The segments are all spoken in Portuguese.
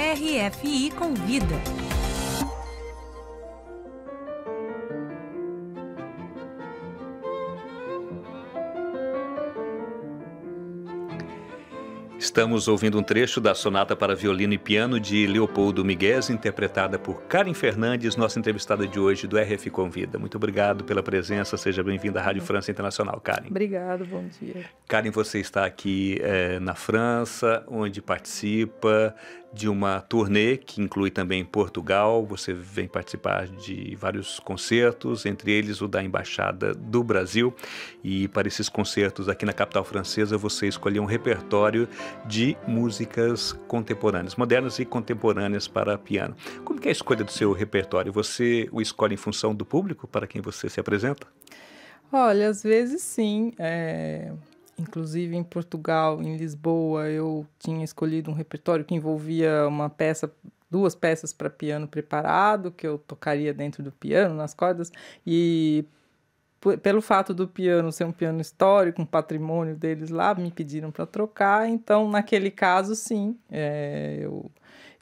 RFI Convida. Estamos ouvindo um trecho da Sonata para Violino e Piano de Leopoldo Miguel, interpretada por Karen Fernandes, nossa entrevistada de hoje do RF Convida. Muito obrigado pela presença, seja bem-vinda à Rádio França Internacional, Karen. Obrigado, bom dia. Karen, você está aqui é, na França, onde participa de uma turnê que inclui também Portugal. Você vem participar de vários concertos, entre eles o da Embaixada do Brasil. E para esses concertos aqui na capital francesa, você escolheu um repertório de músicas contemporâneas, modernas e contemporâneas para piano. Como é a escolha do seu repertório? Você o escolhe em função do público para quem você se apresenta? Olha, às vezes sim. É... Inclusive em Portugal, em Lisboa, eu tinha escolhido um repertório que envolvia uma peça, duas peças para piano preparado, que eu tocaria dentro do piano, nas cordas, e pelo fato do piano ser um piano histórico, um patrimônio deles lá, me pediram para trocar. Então, naquele caso, sim, é, eu,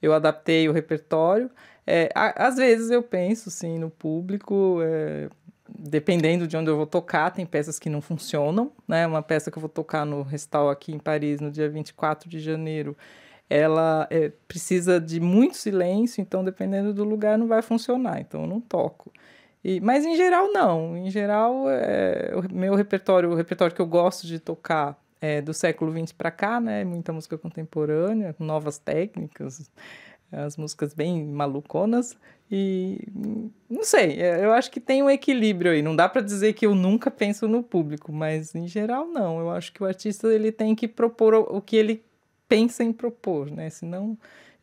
eu adaptei o repertório. É, a, às vezes eu penso, sim, no público. É, dependendo de onde eu vou tocar, tem peças que não funcionam, né? Uma peça que eu vou tocar no Restal aqui em Paris no dia 24 de janeiro, ela é, precisa de muito silêncio, então dependendo do lugar não vai funcionar, então eu não toco. E, mas em geral não, em geral é, o meu repertório, o repertório que eu gosto de tocar é do século XX para cá, né? É muita música contemporânea, com novas técnicas, as músicas bem maluconas e não sei, é, eu acho que tem um equilíbrio aí. Não dá para dizer que eu nunca penso no público, mas em geral não. Eu acho que o artista ele tem que propor o que ele pensa em propor, né? Senão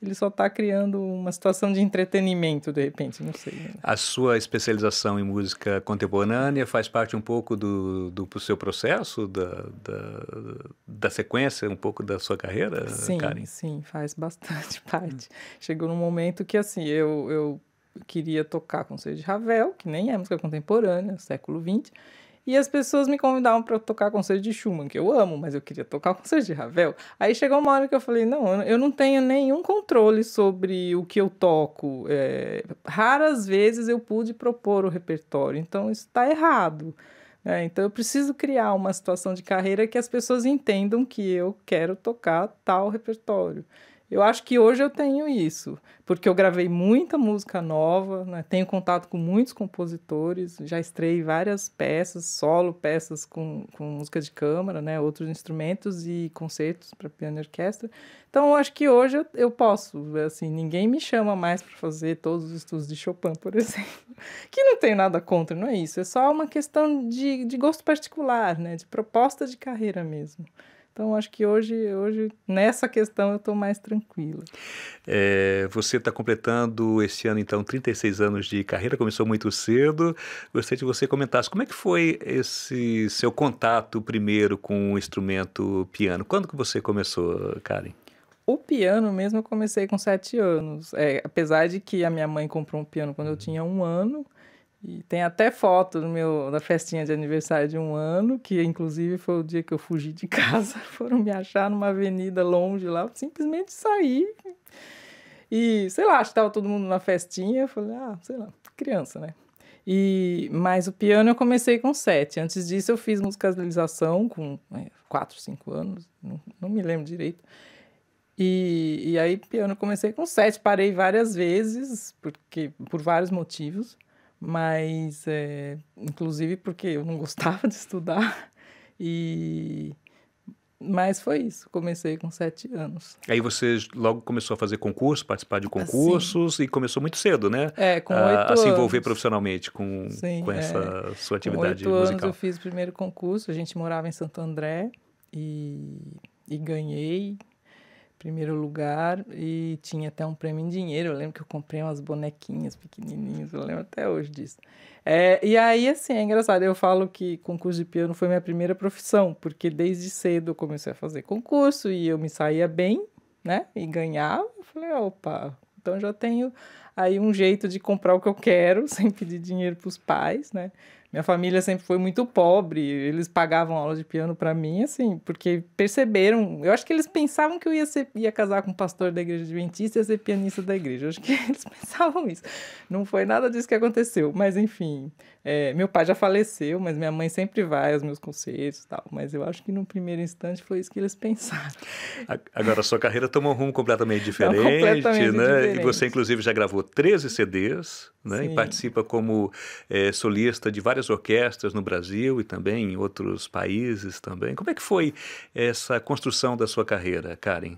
ele só está criando uma situação de entretenimento, de repente, não sei. Né? A sua especialização em música contemporânea faz parte um pouco do, do, do seu processo, da, da, da, sequência, um pouco da sua carreira, sim, Karen? Sim, faz bastante parte. Chegou num momento que, assim, eu, eu queria tocar com concerto de Ravel, que nem é música contemporânea, século XX, e as pessoas me convidavam para tocar concerto de Schumann, que eu amo, mas eu queria tocar concerto de Ravel. Aí chegou uma hora que eu falei: não, eu não tenho nenhum controle sobre o que eu toco. É, raras vezes eu pude propor o repertório, então isso está errado. É, então eu preciso criar uma situação de carreira que as pessoas entendam que eu quero tocar tal repertório. Eu acho que hoje eu tenho isso, porque eu gravei muita música nova, né? tenho contato com muitos compositores, já estrei várias peças, solo, peças com, com música de câmara, né? outros instrumentos e concertos para piano e orquestra. Então, eu acho que hoje eu, eu posso, assim, ninguém me chama mais para fazer todos os estudos de Chopin, por exemplo, que não tenho nada contra, não é isso, é só uma questão de, de gosto particular, né? de proposta de carreira mesmo. Então, acho que hoje, hoje nessa questão, eu estou mais tranquila. É, você está completando esse ano, então, 36 anos de carreira, começou muito cedo. Gostaria que você comentasse como é que foi esse seu contato primeiro com o instrumento piano. Quando que você começou, Karen? O piano mesmo eu comecei com sete anos. É, apesar de que a minha mãe comprou um piano quando eu uhum. tinha um ano, e tem até foto no meu, da festinha de aniversário de um ano, que inclusive foi o dia que eu fugi de casa. Foram me achar numa avenida longe lá, simplesmente saí. E, sei lá, acho que estava todo mundo na festinha. Eu falei, ah, sei lá, criança, né? E, mas o piano eu comecei com sete. Antes disso, eu fiz musicalização com é, quatro, cinco anos, não, não me lembro direito. E, e aí, piano eu comecei com sete. Parei várias vezes, porque por vários motivos mas é, inclusive porque eu não gostava de estudar e mas foi isso, comecei com sete anos. Aí você logo começou a fazer concurso, participar de ah, concursos assim, e começou muito cedo, né? É, com ah, oito anos. A se envolver profissionalmente com, Sim, com essa é, sua atividade com 8 musical. anos eu fiz o primeiro concurso, a gente morava em Santo André e, e ganhei primeiro lugar e tinha até um prêmio em dinheiro. Eu lembro que eu comprei umas bonequinhas pequenininhas, eu lembro até hoje disso. É, e aí, assim, é engraçado, eu falo que concurso de piano foi minha primeira profissão, porque desde cedo eu comecei a fazer concurso e eu me saía bem, né, e ganhava. Eu falei, opa, então já tenho aí um jeito de comprar o que eu quero, sem pedir dinheiro para os pais, né? Minha família sempre foi muito pobre, eles pagavam aula de piano para mim, assim, porque perceberam. Eu acho que eles pensavam que eu ia, ser, ia casar com um pastor da igreja adventista e ia ser pianista da igreja. Eu acho que eles pensavam isso. Não foi nada disso que aconteceu, mas enfim. É, meu pai já faleceu, mas minha mãe sempre vai aos meus conselhos e tal. Mas eu acho que no primeiro instante foi isso que eles pensaram. Agora, sua carreira tomou um rumo completamente diferente, completamente né? Diferente. E você, inclusive, já gravou gravou 13 CDs né, e participa como é, solista de várias orquestras no Brasil e também em outros países também. Como é que foi essa construção da sua carreira, Karen?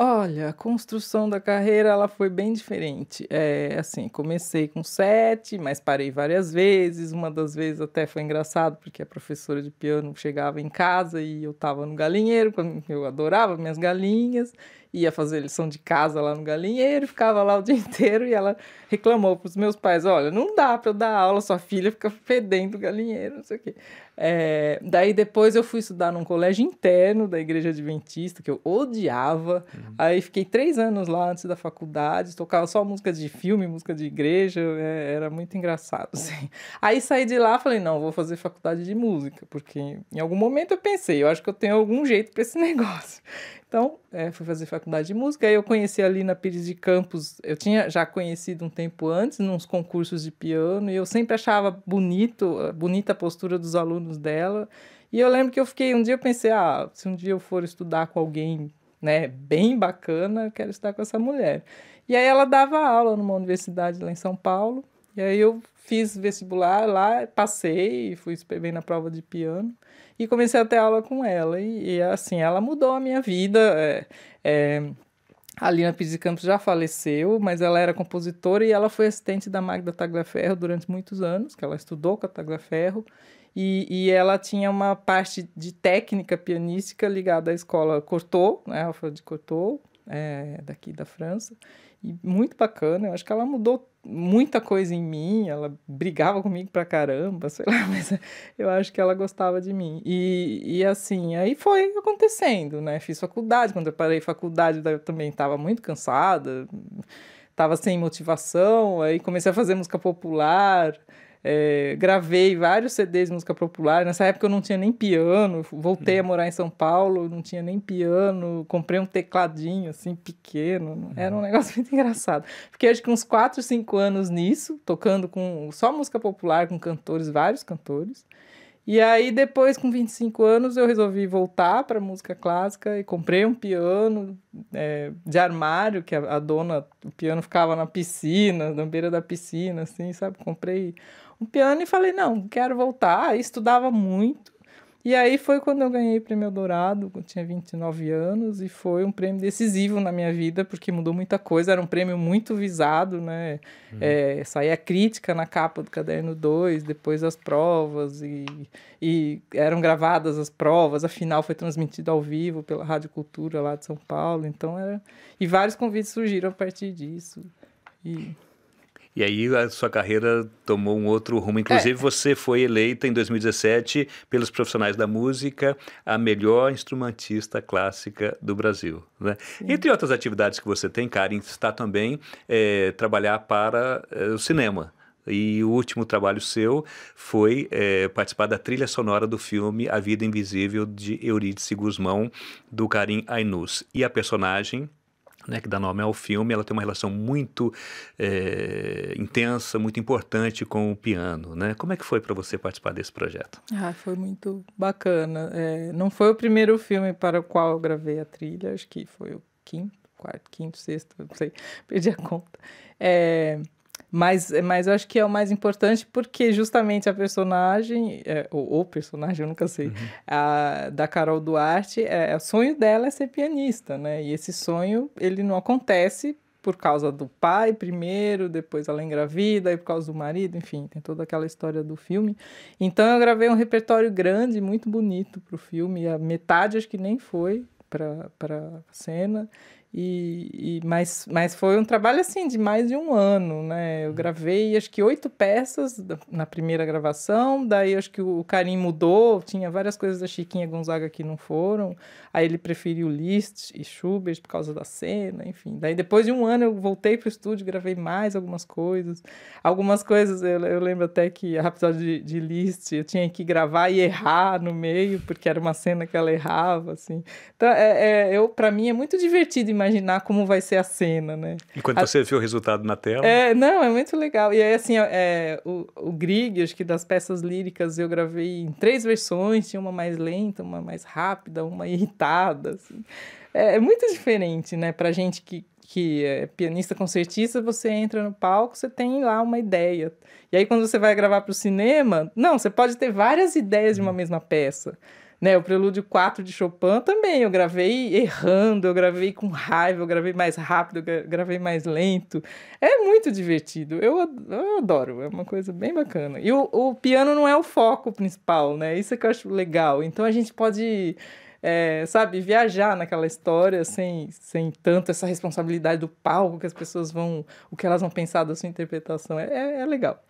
Olha, a construção da carreira ela foi bem diferente. É, assim, comecei com sete, mas parei várias vezes. Uma das vezes até foi engraçado, porque a professora de piano chegava em casa e eu estava no galinheiro, eu adorava minhas galinhas, ia fazer lição de casa lá no galinheiro e ficava lá o dia inteiro e ela reclamou para os meus pais: olha, não dá para eu dar aula, sua filha fica fedendo galinheiro, não sei o quê. É, daí depois eu fui estudar num colégio interno da Igreja Adventista, que eu odiava. Uhum. Aí fiquei três anos lá antes da faculdade, tocava só música de filme, música de igreja, é, era muito engraçado. Assim. Aí saí de lá falei: não, vou fazer faculdade de música, porque em algum momento eu pensei, eu acho que eu tenho algum jeito para esse negócio. Então, é, fui fazer faculdade de música. Aí eu conheci a Lina Pires de Campos. Eu tinha já conhecido um tempo antes, nos concursos de piano, e eu sempre achava bonito, eh, bonita a postura dos alunos dela. E eu lembro que eu fiquei, um dia eu pensei, ah, se um dia eu for estudar com alguém, né, bem bacana, eu quero estudar com essa mulher. E aí ela dava aula numa universidade lá em São Paulo. E aí eu fiz vestibular lá, passei, fui super bem na prova de piano e comecei a ter aula com ela. E, e assim, ela mudou a minha vida. É, é, a Lina Pires Campos já faleceu, mas ela era compositora e ela foi assistente da Magda Tagliaferro durante muitos anos, que ela estudou com a Tagliaferro. E, e, ela tinha uma parte de técnica pianística ligada à escola Cortot, né, Alfred Cortot, é, daqui da França. E muito bacana, eu acho que ela mudou muita coisa em mim, ela brigava comigo pra caramba, sei lá, mas eu acho que ela gostava de mim. E, e assim, aí foi acontecendo, né? Fiz faculdade, quando eu parei faculdade eu também estava muito cansada, estava sem motivação, aí comecei a fazer música popular. É, gravei vários CDs de música popular. Nessa época eu não tinha nem piano. Voltei a hum. morar em São Paulo, não tinha nem piano. Comprei um tecladinho, assim, pequeno. Hum. Era um negócio muito engraçado. Fiquei acho que uns 4, 5 anos nisso, tocando com só música popular, com cantores, vários cantores. E aí, depois, com 25 anos, eu resolvi voltar para música clássica e comprei um piano é, de armário, que a, a dona, o piano ficava na piscina, na beira da piscina, assim, sabe? Comprei um piano e falei, não, quero voltar. E estudava muito. E aí foi quando eu ganhei o prêmio Dourado, eu tinha 29 anos, e foi um prêmio decisivo na minha vida, porque mudou muita coisa, era um prêmio muito visado, né? Uhum. É, saía crítica na capa do Caderno 2, depois as provas, e, e eram gravadas as provas, a final foi transmitida ao vivo pela Rádio Cultura lá de São Paulo, então era... E vários convites surgiram a partir disso, e... E aí a sua carreira tomou um outro rumo. Inclusive, é. você foi eleita em 2017 pelos profissionais da música a melhor instrumentista clássica do Brasil. Né? Entre outras atividades que você tem, Karen, está também é, trabalhar para é, o cinema. E o último trabalho seu foi é, participar da trilha sonora do filme A Vida Invisível de Eurídice Guzmão, do Karim Ainus. E a personagem né, que dá nome ao filme, ela tem uma relação muito é, intensa, muito importante com o piano. Né? Como é que foi para você participar desse projeto? Ah, foi muito bacana. É, não foi o primeiro filme para o qual eu gravei a trilha, acho que foi o quinto, quarto, quinto, sexto, não sei, perdi a conta. É, mas, mas eu acho que é o mais importante porque justamente a personagem, é, ou o personagem, eu nunca sei, uhum. a, da Carol Duarte, é, é, o sonho dela é ser pianista, né? E esse sonho, ele não acontece por causa do pai primeiro, depois ela engravida, e por causa do marido, enfim, tem toda aquela história do filme. Então eu gravei um repertório grande, muito bonito para o filme, a metade acho que nem foi para a cena, e, e, mas, mas foi um trabalho assim de mais de um ano, né? Eu uhum. gravei acho que oito peças na primeira gravação, daí acho que o carinho mudou, tinha várias coisas da Chiquinha Gonzaga que não foram. Aí ele preferiu Liszt e Schubert por causa da cena, enfim. Daí depois de um ano eu voltei para o estúdio, gravei mais algumas coisas. Algumas coisas eu, eu lembro até que a episódio de, de Liszt eu tinha que gravar e errar no meio porque era uma cena que ela errava, assim. Então é, é eu para mim é muito divertido imaginar como vai ser a cena, né? Enquanto a... você viu o resultado na tela. É, não, é muito legal. E aí, assim, é, o, o Grieg, acho que das peças líricas eu gravei em três versões, tinha uma mais lenta, uma mais rápida, uma irritada, assim. é, é, muito diferente, né? Pra gente que, que é pianista concertista, você entra no palco, você tem lá uma ideia. E aí, quando você vai gravar para o cinema, não, você pode ter várias ideias de uma hum. mesma peça. Né, o Prelúdio 4 de Chopin também eu gravei errando, eu gravei com raiva, eu gravei mais rápido, eu gravei mais lento. É muito divertido, eu, eu adoro, é uma coisa bem bacana. E o, o piano não é o foco principal, né? Isso é que eu acho legal. Então a gente pode é, sabe, viajar naquela história sem, sem tanto essa responsabilidade do palco que as pessoas vão, o que elas vão pensar da sua interpretação. É, é, é legal.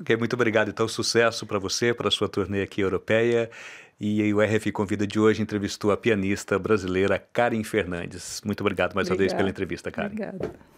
Ok, muito obrigado. Então, sucesso para você, para a sua turnê aqui europeia. E o RF Convida de hoje entrevistou a pianista brasileira Karen Fernandes. Muito obrigado mais Obrigada. uma vez pela entrevista, Karen. Obrigada.